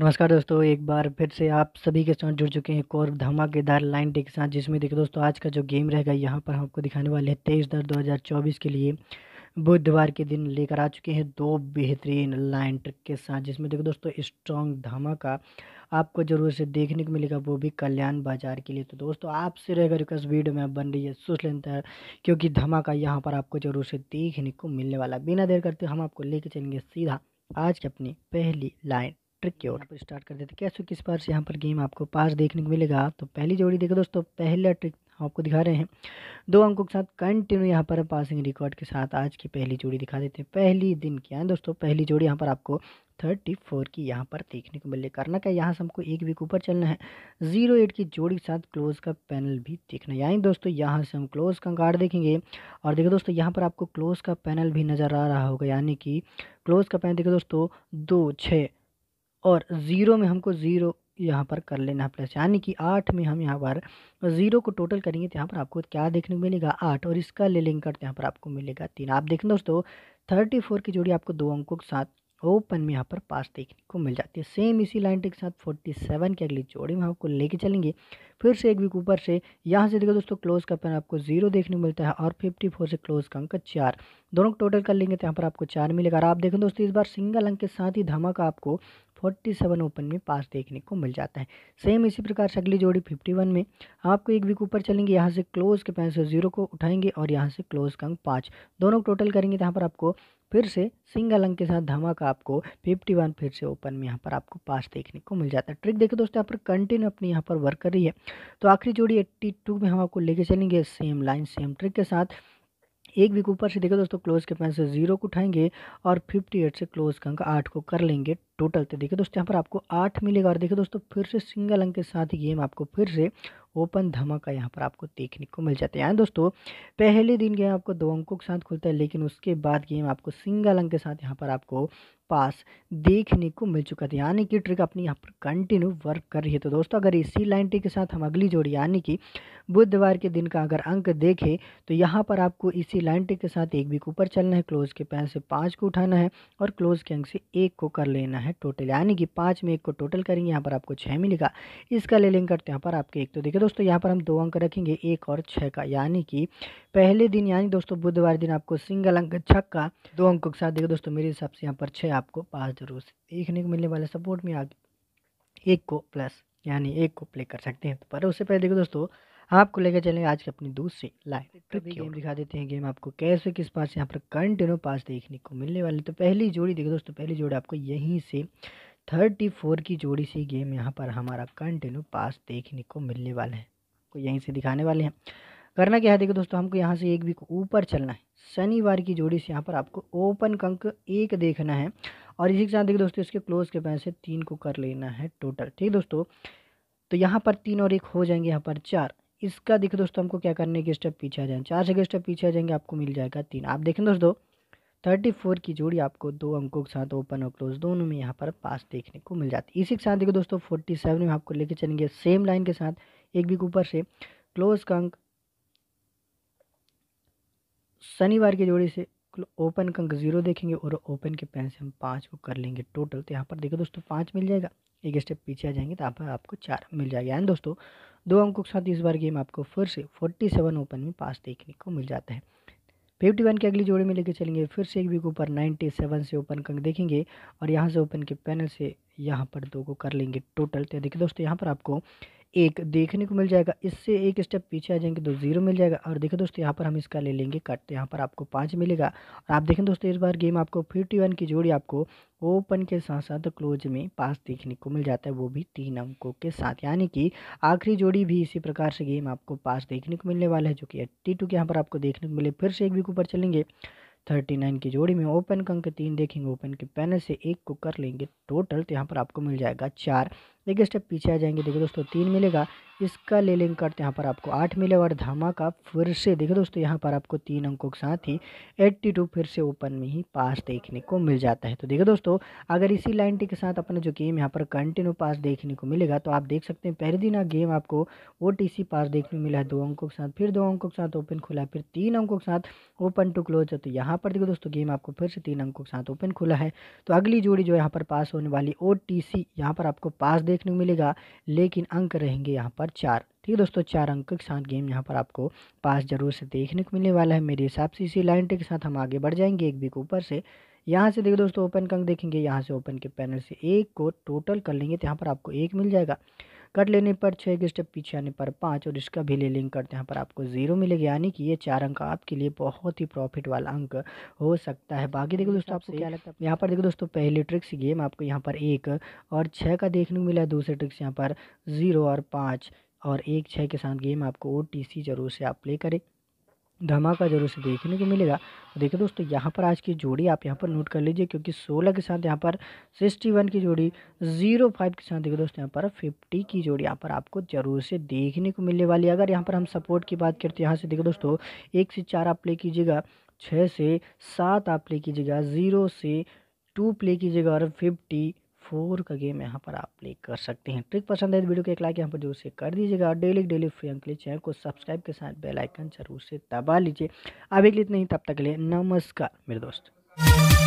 नमस्कार दोस्तों एक बार फिर से आप सभी के साथ जुड़ चुके हैं एक और धमाकेदार लाइन टेक के साथ जिसमें देखिए दोस्तों आज का जो गेम रहेगा यहाँ पर हम आपको दिखाने वाले हैं तेईस दर चौबीस के लिए बुधवार के दिन लेकर आ चुके हैं दो बेहतरीन लाइन ट्रिक के साथ जिसमें देखो दोस्तों स्ट्रॉन्ग धमाका आपको जरूर से देखने को मिलेगा वो भी कल्याण बाजार के लिए तो दोस्तों आपसे रहेगा रिक्वेस्ट वीडियो में बन रही है सोच लेते हैं क्योंकि धमाका यहाँ पर आपको जरूर से देखने को मिलने वाला बिना देर करते हम आपको लेके चलेंगे सीधा आज की अपनी पहली लाइन ट्रिक की ओर स्टार्ट कर देते कैसे किस पार से यहाँ पर गेम आपको पास देखने को मिलेगा तो पहली जोड़ी देखो दोस्तों पहला ट्रिक हम आपको दिखा रहे हैं दो अंकों के साथ कंटिन्यू यहाँ पर पासिंग रिकॉर्ड के साथ आज की पहली जोड़ी दिखा देते हैं पहली दिन क्या है दोस्तों पहली जोड़ी यहाँ पर आपको थर्टी फोर की यहाँ पर देखने को मिले करना क्या यहाँ से हमको एक वीक ऊपर चलना है जीरो एट की जोड़ी के साथ क्लोज का पैनल भी देखना है यानी दोस्तों यहाँ से हम क्लोज का कार्ड देखेंगे और देखो दोस्तों यहाँ पर आपको क्लोज का पैनल भी नज़र आ रहा होगा यानी कि क्लोज का पैनल देखो दोस्तों दो छः और ज़ीरो में हमको ज़ीरो यहाँ पर कर लेना है प्लस यानी कि आठ में हम यहाँ पर ज़ीरो को टोटल करेंगे तो यहाँ पर आपको क्या देखने को मिलेगा आठ और इसका ले लिंक करते यहाँ पर आपको मिलेगा तीन आप देखें दोस्तों थर्टी फोर की जोड़ी आपको दो अंकों के साथ ओपन में यहाँ पर पास देखने को मिल जाती है सेम इसी लाइन के साथ फोर्टी सेवन की अगली जोड़ी में आपको लेके चलेंगे फिर से एक वीक ऊपर से यहाँ से देखो दोस्तों क्लोज का पेन आपको जीरो देखने को मिलता है और फिफ्टी फोर से क्लोज का अंक चार दोनों टोटल कर लेंगे तो यहाँ पर आपको चार मिलेगा और आप देखें दोस्तों इस बार सिंगल अंक के साथ ही धमाका आपको फोर्टी सेवन ओपन में पास देखने को मिल जाता है सेम इसी प्रकार से अगली जोड़ी फिफ्टी वन में आपको एक वीक ऊपर चलेंगे यहाँ से क्लोज के पैंसठ जीरो को उठाएंगे और यहाँ से क्लोज का अंक पाँच दोनों टोटल करेंगे तो यहाँ पर आपको फिर से सिंगल अंक के साथ धमाका आपको फिफ्टी वन फिर से ओपन में यहाँ पर आपको पास देखने को मिल जाता है ट्रिक देखिए दोस्तों यहाँ पर कंटिन्यू अपनी यहाँ पर वर्क कर रही है तो आखिरी जोड़ी टू में हम आपको लेके चलेंगे सेम लाइन सेम ट्रिक के साथ एक वीक ऊपर से देखो दोस्तों क्लोज के पैसे जीरो को उठाएंगे और फिफ्टी एट से क्लोज का अंक आठ को कर लेंगे टोटल तो देखिए दोस्तों यहाँ पर आपको आठ मिलेगा और देखिए दोस्तों फिर से सिंगल अंक के साथ ही गेम आपको फिर से ओपन धमाका यहाँ पर आपको देखने को मिल जाता है यानी हाँ दोस्तों पहले दिन गेम आपको दो अंकों के साथ खुलता है लेकिन उसके बाद गेम आपको सिंगल अंक के साथ यहाँ पर आपको पास देखने को मिल चुका था यानी कि ट्रिक अपनी यहाँ पर कंटिन्यू वर्क कर रही है तो दोस्तों अगर इसी लाइन टी के साथ हम अगली जोड़ी यानी कि बुधवार के दिन का अगर अंक देखें तो यहाँ पर आपको इसी लाइन टी के साथ एक भी ऊपर चलना है क्लोज के पैर से पाँच को उठाना है और क्लोज के अंक से एक को कर लेना है टोटल यानी कि पाँच में एक को टोटल करेंगे यहाँ पर आपको छः मिलेगा इसका ले लेंगे करते यहाँ पर आपके एक तो देखिए दोस्तों यहाँ पर हम दो अंक रखेंगे एक और छः का यानी कि पहले दिन यानी दोस्तों बुधवार दिन आपको सिंगल अंक छक्का दो अंकों के साथ देखिए दोस्तों मेरे हिसाब से यहाँ पर छः आपको पास जरूर से देखने को मिलने वाले सपोर्ट में आप एक को प्लस यानी एक को प्ले कर सकते हैं तो पर उससे पहले देखो दोस्तों आपको लेकर चलेंगे आज के अपनी दूसरी लाइव ट्रिप तो की गेम दिखा देते हैं गेम आपको कैसे किस पास यहाँ पर कंटिन्यू पास देखने को मिलने वाले तो पहली जोड़ी देखो दोस्तों पहली जोड़ी आपको यहीं से थर्टी फोर की जोड़ी से गेम यहाँ पर हमारा कंटिन्यू पास देखने को मिलने वाले हैं आपको यहीं से दिखाने वाले हैं करना क्या है देखो दोस्तों हमको यहाँ से एक वीक ऊपर चलना है शनिवार की जोड़ी से यहाँ पर आपको ओपन कंक एक देखना है और इसी के साथ देखिए दोस्तों इसके क्लोज के पैसे तीन को कर लेना है टोटल ठीक दोस्तों तो यहाँ पर तीन और एक हो जाएंगे यहाँ पर चार इसका देखो दोस्तों हमको क्या करने के स्टेप पीछे आ जाएंगे चार से स्टेप पीछे आ जाएंगे आपको मिल जाएगा तीन आप देखें दोस्तों थर्टी फोर की जोड़ी आपको दो अंकों के साथ ओपन और क्लोज दोनों में यहाँ पर पास देखने को मिल जाती है इसी के साथ देखो दोस्तों फोर्टी सेवन में आपको लेके चलेंगे सेम लाइन के साथ एक भी ऊपर से क्लोज का अंक शनिवार की जोड़ी से ओपन का अंक जीरो देखेंगे और ओपन के पैन से हम पाँच को कर लेंगे टोटल तो यहाँ पर देखो दोस्तों पाँच मिल जाएगा एक स्टेप पीछे आ जाएंगे तो यहाँ पर आपको चार मिल जाएगा यानी दोस्तों दो अंकों के साथ इस बार गेम आपको फिर से फोर्टी सेवन ओपन में पास देखने को मिल जाता है फिफ्टी वन के अगली जोड़े में लेकर चलेंगे फिर से एक वीक ऊपर नाइन्टी सेवन से ओपन कंक देखेंगे और यहाँ से ओपन के पैनल से यहाँ पर दो को कर लेंगे टोटल तो देखिए दोस्तों यहाँ पर आपको एक देखने को मिल जाएगा इससे एक स्टेप पीछे आ जाएंगे तो ज़ीरो मिल जाएगा और देखें दोस्तों यहाँ पर हम इसका ले लेंगे कट तो यहाँ पर आपको पाँच मिलेगा और आप देखें दोस्तों इस बार गेम आपको फिफ्टी वन की जोड़ी आपको ओपन के साथ साथ क्लोज में पास देखने को मिल जाता है वो भी तीन अंकों के साथ यानी कि आखिरी जोड़ी भी इसी प्रकार से गेम आपको पास देखने को मिलने वाला है जो कि एट्टी टू के यहाँ पर आपको देखने को मिले फिर से एक वीक ऊपर चलेंगे थर्टी नाइन की जोड़ी में ओपन कंक अंक तीन देखेंगे ओपन के पैनल से एक को कर लेंगे टोटल तो यहाँ पर आपको मिल जाएगा चार एक स्टेप पीछे आ जाएंगे देखो दोस्तों तीन मिलेगा इसका ले लेंगे कट तो यहाँ पर आपको आठ मिलेगा और धमाका फिर से देखो दोस्तों यहाँ पर आपको तीन अंकों के साथ ही एट्टी टू फिर से ओपन में ही पास देखने को मिल जाता है तो देखो दोस्तों अगर इसी टी के साथ अपना जो गेम यहाँ पर कंटिन्यू पास देखने को मिलेगा तो आप देख सकते हैं पहले दिन गेम आपको ओ पास देखने को मिला है दो अंकों के साथ फिर दो अंकों के साथ ओपन खुला फिर तीन अंकों के साथ ओपन टू क्लोज है तो यहाँ यहाँ पर देखो दोस्तों गेम आपको फिर से तीन अंकों के साथ ओपन खुला है तो अगली जोड़ी जो यहाँ पर पास होने वाली ओ टी सी यहाँ पर आपको पास देखने को मिलेगा लेकिन अंक रहेंगे यहाँ पर चार ठीक है दोस्तों चार अंक के साथ गेम यहाँ पर आपको पास जरूर से देखने को मिलने वाला है मेरे हिसाब से इसी लाइन के साथ हम आगे बढ़ जाएंगे एक बीक ऊपर से यहाँ से देखो दोस्तों ओपन अंक देखेंगे यहाँ से ओपन के पैनल से एक को टोटल कर लेंगे तो यहाँ पर आपको एक मिल जाएगा कट लेने पर छः के स्टेप पीछे आने पर पाँच और इसका भी ले लिंक करते हैं पर आपको ज़ीरो मिलेगा यानी कि ये चार अंक आपके लिए बहुत ही प्रॉफिट वाला अंक हो सकता है बाकी देखो हम्म, दोस्तों आपको क्या लगता है यहाँ पर देखो दोस्तों पहले ट्रिक्स गेम आपको यहाँ पर एक और छः का देखने को मिला है दूसरे ट्रिक्स यहाँ पर ज़ीरो और पाँच और एक छः के साथ गेम आपको ओ जरूर से आप प्ले करें धमाका जरूर से देखने को मिलेगा तो देखिए दोस्तों यहाँ पर आज की जोड़ी आप यहाँ पर नोट कर लीजिए क्योंकि 16 के साथ यहाँ पर 61 की जोड़ी 05 के साथ देखिए दोस्तों यहाँ पर 50 की जोड़ी यहाँ पर आपको जरूर से देखने को मिलने वाली है अगर यहाँ पर हम सपोर्ट की बात करते हैं यहाँ से देखो दोस्तों एक से चार आप प्ले कीजिएगा छः से सात आप प्ले कीजिएगा ज़ीरो से टू प्ले कीजिएगा और फिफ्टी फोर का गेम यहाँ पर आप प्ले कर सकते हैं ट्रिक पसंद है तो वीडियो को एक लाइक यहाँ पर जरूर से कर दीजिएगा और डेली डेली फ्री अंकली चैनल को सब्सक्राइब के साथ बेलाइकन जरूर से दबा लीजिए अभी के लिए इतना ही तब तक के लिए नमस्कार मेरे दोस्त